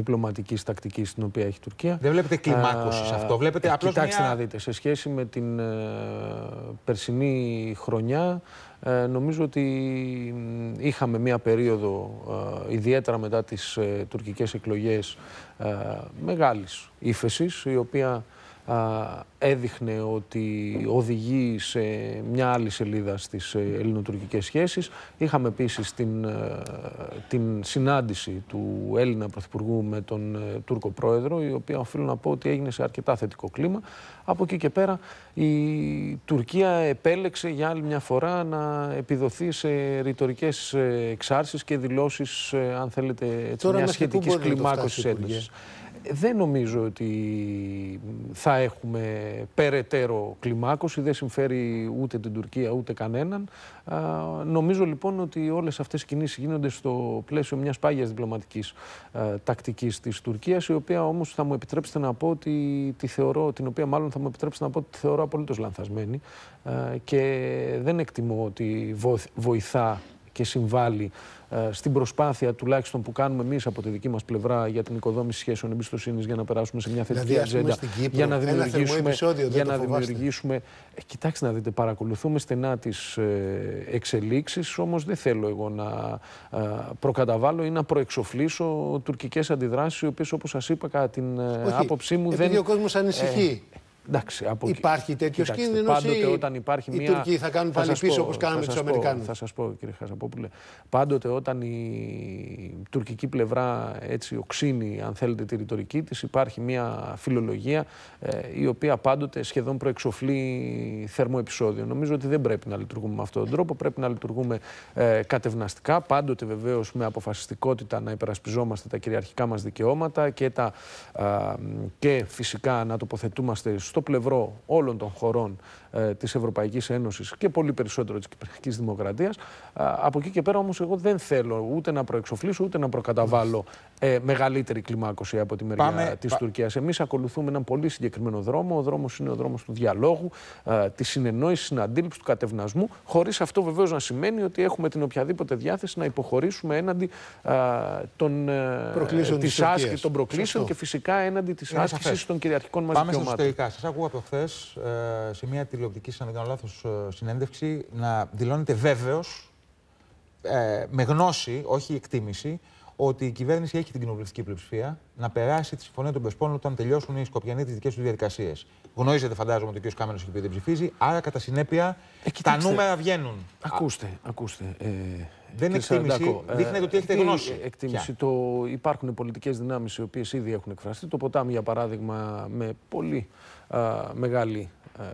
διπλωματικής τακτικής στην οποία έχει η Τουρκία. Δεν βλέπετε κλιμάκωση σε αυτό. Βλέπετε ε, απλώς κοιτάξτε μια... να δείτε. Σε σχέση με την ε, περσινή χρονιά, ε, νομίζω ότι είχαμε μία περίοδο, ε, ιδιαίτερα μετά τις ε, τουρκικές εκλογές, ε, μεγάλης ύφεσης, η οποία έδειχνε ότι οδηγεί σε μια άλλη σελίδα στις ελληνοτουρκικές σχέσεις. Είχαμε επίσης την, την συνάντηση του Έλληνα Πρωθυπουργού με τον Τούρκο Πρόεδρο, η οποία οφείλω να πω ότι έγινε σε αρκετά θετικό κλίμα. Από εκεί και πέρα η Τουρκία επέλεξε για άλλη μια φορά να επιδοθεί σε ρητορικές ε, εξάρσεις και δηλώσεις, ε, αν θέλετε, μια σχετική κλιμάκωση ένταση δεν νομίζω ότι θα έχουμε περαιτέρω κλιμάκωση, δεν συμφέρει ούτε την Τουρκία ούτε κανέναν. Νομίζω λοιπόν ότι όλες αυτές οι κινήσεις γίνονται στο πλαίσιο μιας πάγιας διπλωματικής τακτικής της Τουρκίας, η οποία όμως θα μου επιτρέψετε να πω ότι τη θεωρώ, την οποία μάλλον θα μου επιτρέψετε να πω ότι τη θεωρώ απολύτως λανθασμένη και δεν εκτιμώ ότι βοηθά και συμβάλλει ε, στην προσπάθεια τουλάχιστον που κάνουμε εμείς από τη δική μας πλευρά για την οικοδόμηση σχέσεων εμπιστοσύνης για να περάσουμε σε μια δηλαδή, θετική δηλαδή, ατζέντα. για να δημιουργήσουμε. Επεισόδιο, για να δημιουργήσουμε. Ε, κοιτάξτε να δείτε, παρακολουθούμε στενά τις ε, εξελίξεις, όμως δεν θέλω εγώ να προκαταβάλω ή να προεξοφλήσω τουρκικές αντιδράσεις, οι οποίες όπως σας είπα, κατά την άποψή μου επειδή δεν. ο κόσμος ανησυχεί. Εντάξει, από Υπάρχει τέτοιος κίνδυνος. Πάντοτε ή... όταν υπάρχει μια. Οι Τούρκοι θα κάνουν πάλι πίσω όπως κάναμε του Αμερικάνους. Θα σας πω, κύριε Χαζαπόπουλε. Πάντοτε όταν η τουρκική πλευρά έτσι οξύνει, αν θέλετε, τη ρητορική της, υπάρχει μια φιλολογία ε, η οποία πάντοτε σχεδόν προεξοφλεί θερμό επεισόδιο. Νομίζω ότι δεν πρέπει να λειτουργούμε με αυτόν τον τρόπο. Πρέπει να λειτουργούμε ε, κατευναστικά. Πάντοτε βεβαίως με αποφασιστικότητα να υπερασπιζόμαστε τα κυριαρχικά μας δικαιώματα και, τα, ε, και φυσικά να τοποθετούμαστε στο στο πλευρό όλων των χωρών ε, της Ευρωπαϊκής Ένωσης και πολύ περισσότερο της Κυπριακής Δημοκρατίας. Ε, από εκεί και πέρα όμως εγώ δεν θέλω ούτε να προεξοφλήσω ούτε να προκαταβάλω ε, μεγαλύτερη κλιμάκωση από τη μεριά Πάμε... της πα... Τουρκίας. Εμείς ακολουθούμε έναν πολύ συγκεκριμένο δρόμο. Ο δρόμος είναι ο δρόμος του διαλόγου, ε, της συνεννόησης, αντίληψης, του κατευνασμού, χωρίς αυτό βεβαίως να σημαίνει ότι έχουμε την οποιαδήποτε διάθεση να υποχωρήσουμε έναντι ε, των, ε, προκλήσεων και φυσικά έναντι της άσκηση των κυριαρχικών μας δικαιωμάτων άκουγα από χθες ε, σε μια τηλεοπτική, ε, συνέντευξη να δηλώνεται βέβαιος, ε, με γνώση, όχι εκτίμηση, ότι η κυβέρνηση έχει την κοινοβουλευτική πλειοψηφία να περάσει τη συμφωνία των Πεσπών όταν τελειώσουν οι Σκοπιανοί τις δικές τους διαδικασίες. Γνωρίζετε, φαντάζομαι, ότι ο κ. Κάμερο έχει πει δεν ψηφίζει, άρα κατά συνέπεια τα νούμερα βγαίνουν. Ακούστε, ακούστε. Δεν εκτίμηση. Ε, Δείχνετε ότι έχετε γνώση. Εκτίμηση. Το, υπάρχουν πολιτικές δυνάμεις οι οποίες ήδη έχουν εκφραστεί. Το ποτάμι, για παράδειγμα, με πολύ μεγάλη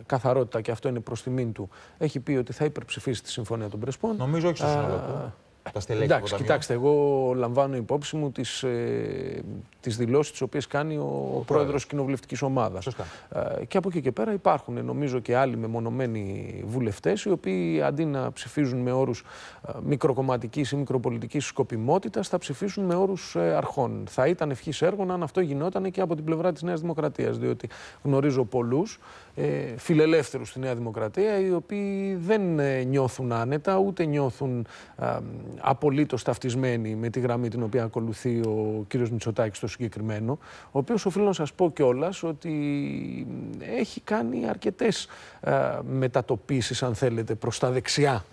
καθαρότητα και αυτό είναι προς τιμήν του, έχει πει ότι θα υπερψηφίσει τη Συμφωνία των Πρεσπών. Νομίζω όχι στο συνολικό τα στελέχη Εντάξει, κοιτάξτε, εγώ λαμβάνω υπόψη μου τις, ε, τις δηλώσεις τις οποίες κάνει ο, ο πρόεδρος, τη ομάδας. Ε, και από εκεί και πέρα υπάρχουν νομίζω και άλλοι μεμονωμένοι βουλευτές οι οποίοι αντί να ψηφίζουν με όρους ε, μικροκομματικής ή μικροπολιτικής σκοπιμότητας, θα ψηφίσουν με όρους ε, αρχών. Θα ήταν ευχής έργο αν αυτό γινόταν και από την πλευρά της Νέας Δημοκρατίας, διότι γνωρίζω πολλούς, ε, φιλελεύθερους στη Νέα Δημοκρατία οι οποίοι δεν νιώθουν άνετα ούτε νιώθουν απολύτως ταυτισμένη με τη γραμμή την οποία ακολουθεί ο κύριος Μητσοτάκης στο συγκεκριμένο, ο οποίος οφείλω να σας πω κιόλας ότι έχει κάνει αρκετές ε, μετατοπίσεις, αν θέλετε, προς τα δεξιά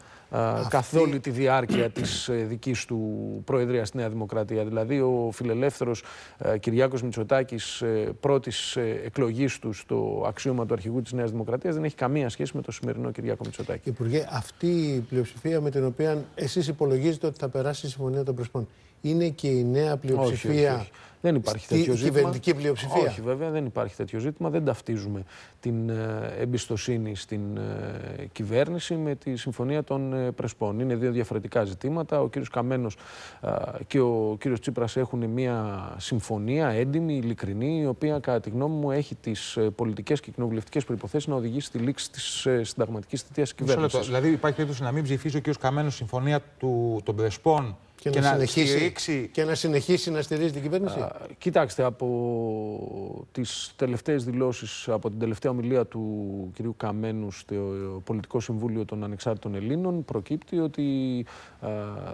καθ' όλη τη διάρκεια της ε, δικής του Προεδρίας στη Νέα Δημοκρατία. Δηλαδή ο φιλελεύθερος ε, Κυριάκος Μητσοτάκης ε, πρώτης εκλογής του στο αξίωμα του αρχηγού της Νέας Δημοκρατίας δεν έχει καμία σχέση με το σημερινό Κυριάκο Μητσοτάκη. Υπουργέ, αυτή η πλειοψηφία με την οποία εσείς υπολογίζετε ότι θα περάσει η Συμφωνία των Πρεσπών είναι και η νέα πλειοψηφία. Όχι, Δεν υπάρχει στη τέτοιο ζήτημα. κυβερνητική πλειοψηφία. Όχι, βέβαια, δεν υπάρχει τέτοιο ζήτημα. Δεν ταυτίζουμε την ε, εμπιστοσύνη στην ε, κυβέρνηση με τη συμφωνία των ε, Πρεσπών. Είναι δύο διαφορετικά ζητήματα. Ο κ. Καμένο και ο κ. Τσίπρας έχουν μια συμφωνία έντιμη, ειλικρινή, η οποία κατά τη γνώμη μου έχει τις πολιτικές και κοινοβουλευτικές προποθέσει να οδηγήσει στη λήξη της συνταγματικής τη κυβέρνησης. Δηλαδή υπάρχει περίπτωση να μην ψηφίσει ο κύριος Καμένος συμφωνία των Πρεσπών και, να, συνεχίσει, και να συνεχίσει να στηρίζει την κυβέρνηση. Α, κοιτάξτε, από τις τελευταίες δηλώσεις, από την τελευταία ομιλία του κ. Καμένου στο Πολιτικό Συμβούλιο των Ανεξάρτητων Ελλήνων, προκύπτει ότι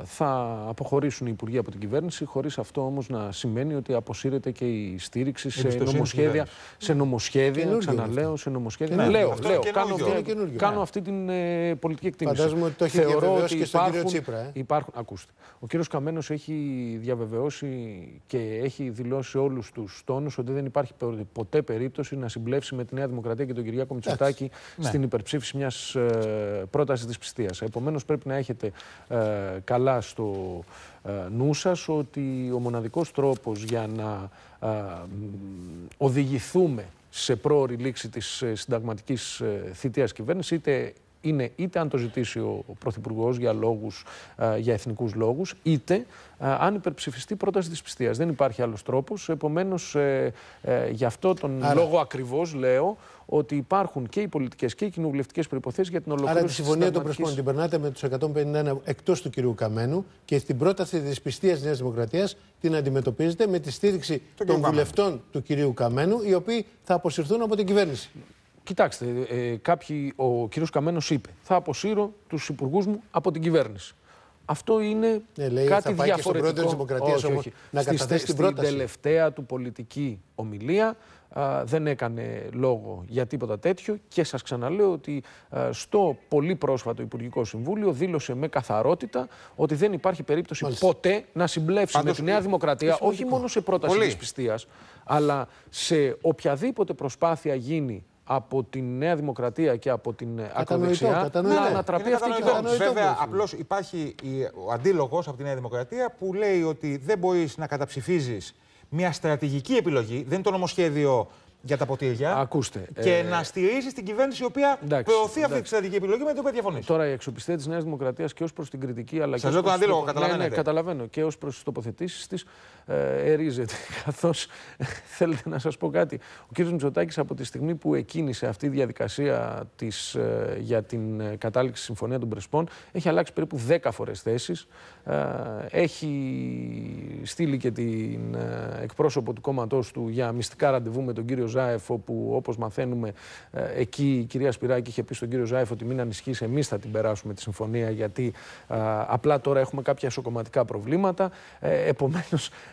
θα αποχωρήσουν οι υπουργοί από την κυβέρνηση, χωρίς αυτό όμως να σημαίνει ότι αποσύρεται και η στήριξη σε νομοσχέδια, σε νομοσχέδια, ξαναλέω, σε νομοσχέδια. Ναι, λέω, αυτό λέω, κάνω, κάνω ναι. αυτή την ε, πολιτική εκτίμηση. Φαντάζομαι ότι το έχει και στον Τσίπρα. Ε? Υπάρχουν, ακούστε, ο κύριος Καμένος έχει διαβεβαιώσει και έχει δηλώσει όλους τους τόνους ότι δεν υπάρχει ποτέ περίπτωση να συμπλέψει με τη Νέα Δημοκρατία και τον Κυριάκο Μητσοτάκη ναι. στην υπερψήφιση μιας ε, πρότασης της Επομένω Επομένως πρέπει να έχετε ε, καλά στο ε, νου σας ότι ο μοναδικός τρόπος για να ε, οδηγηθούμε σε πρόορη λήξη της συνταγματικής θητείας κυβέρνησης είτε είναι είτε αν το ζητήσει ο Πρωθυπουργός για, λόγους, ε, για εθνικούς λόγους, είτε ε, αν υπερψηφιστεί πρόταση της πιστεία. Δεν υπάρχει άλλος τρόπος. Επομένως, ε, γι' αυτό τον λόγο ακριβώς λέω ότι υπάρχουν και οι πολιτικές και οι κοινοβουλευτικές προποθέσει για την ολοκλήρωση. Άρα τη συμφωνία των Πρεσπών την περνάτε με τους 151 εκτός του κυρίου Καμένου και στην πρόταση της πιστεία Νέας Δημοκρατίας την αντιμετωπίζετε με τη στήριξη των βουλευτών του κυρίου Καμένου, οι οποίοι θα αποσυρθούν από την κυβέρνηση. Κοιτάξτε, ε, κάποιοι, ο κ. Καμένος είπε: Θα αποσύρω τους υπουργούς μου από την κυβέρνηση. Αυτό είναι ναι, λέει, κάτι θα πάει διαφορετικό. Και στον πρόεδρο όχι, όχι. να Στη, καταθέσει στην πρόταση. τελευταία του πολιτική ομιλία α, δεν έκανε λόγο για τίποτα τέτοιο και σας ξαναλέω ότι α, στο πολύ πρόσφατο Υπουργικό Συμβούλιο δήλωσε με καθαρότητα ότι δεν υπάρχει περίπτωση Μάλιστα. ποτέ να συμπλέψει Πάντως, με τη Νέα Δημοκρατία όχι μόνο σε πρόταση της πιστείας, αλλά σε οποιαδήποτε προσπάθεια γίνει από τη Νέα Δημοκρατία και από την ε, ακροδεξιά να ανατραπεί ναι, ναι, αυτή η κυβέρνηση. Βέβαια, απλώς υπάρχει ο αντίλογος από τη Νέα Δημοκρατία που λέει ότι δεν μπορείς να καταψηφίζεις μια στρατηγική επιλογή, δεν είναι το νομοσχέδιο για τα ποτήρια. Ακούστε. Και ε, να στηρίζεις την κυβέρνηση η οποία εντάξει, προωθεί αυτή τη στρατηγική επιλογή με την οποία διαφωνείς. Τώρα η εξοπιστία της Νέας Δημοκρατίας και ως προς την κριτική αλλά και. Σας λέω τον αντίλογο, ναι, ναι, καταλαβαίνετε. Ναι, καταλαβαίνω. Και ως προς τις τοποθετήσεις της ε, ερίζεται. Καθώς ε, θέλετε να σας πω κάτι. Ο κ. Μητσοτάκης από τη στιγμή που εκίνησε αυτή η διαδικασία της, ε, για την κατάληξη συμφωνία των Πρεσπών έχει αλλάξει περίπου 10 φορές θέσεις. Έχει στείλει και την εκπρόσωπο του κόμματός του για μυστικά ραντεβού με τον κύριο Ζάεφ, όπου όπως μαθαίνουμε, ε, εκεί η κυρία Σπυράκη είχε πει στον κύριο Ζάεφ ότι μην ανισχύσει, εμείς θα την περάσουμε τη συμφωνία, γιατί απλά τώρα έχουμε κάποια ισοκομματικά προβλήματα. Ε, Επομένως,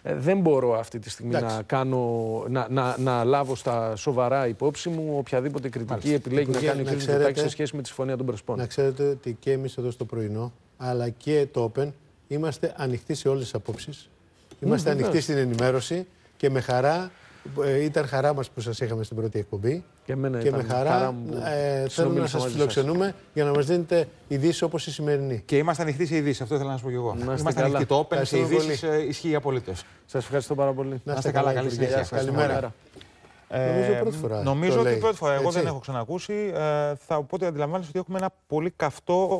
ε, δεν μπορώ αυτή τη στιγμή να, κάνω, να, να, να, λάβω στα σοβαρά υπόψη μου οποιαδήποτε κριτική Μάλιστα. επιλέγει να κάνει ο κύριο Ζάεφ σε σχέση με τη συμφωνία των Πρεσπών. Να ξέρετε ότι και εμείς εδώ στο πρωινό, αλλά και το Open, είμαστε ανοιχτοί σε όλες τις απόψεις. Ναι, είμαστε ανοιχτοί στην ενημέρωση και με χαρά ε, ήταν χαρά μας που σας είχαμε στην πρώτη εκπομπή. Και, με χαρά. χαρά ε, θέλουμε να σα φιλοξενούμε για να μας δίνετε ειδήσεις όπως η σημερινή. Και είμαστε ανοιχτοί σε ειδήσεις, αυτό ήθελα να σας πω και εγώ. Να είμαστε ανοιχτοί. Το open σε ειδήσεις ε, ισχύει απολύτως. Σας ευχαριστώ πάρα πολύ. Να είστε καλά. Καλή συνέχεια. Καλημέρα. Ε, νομίζω πρώτη φορά. Νομίζω ότι πρώτη φορά. Εγώ δεν έχω ξανακούσει. Ε, θα, οπότε αντιλαμβάνεσαι ότι έχουμε ένα πολύ καυτό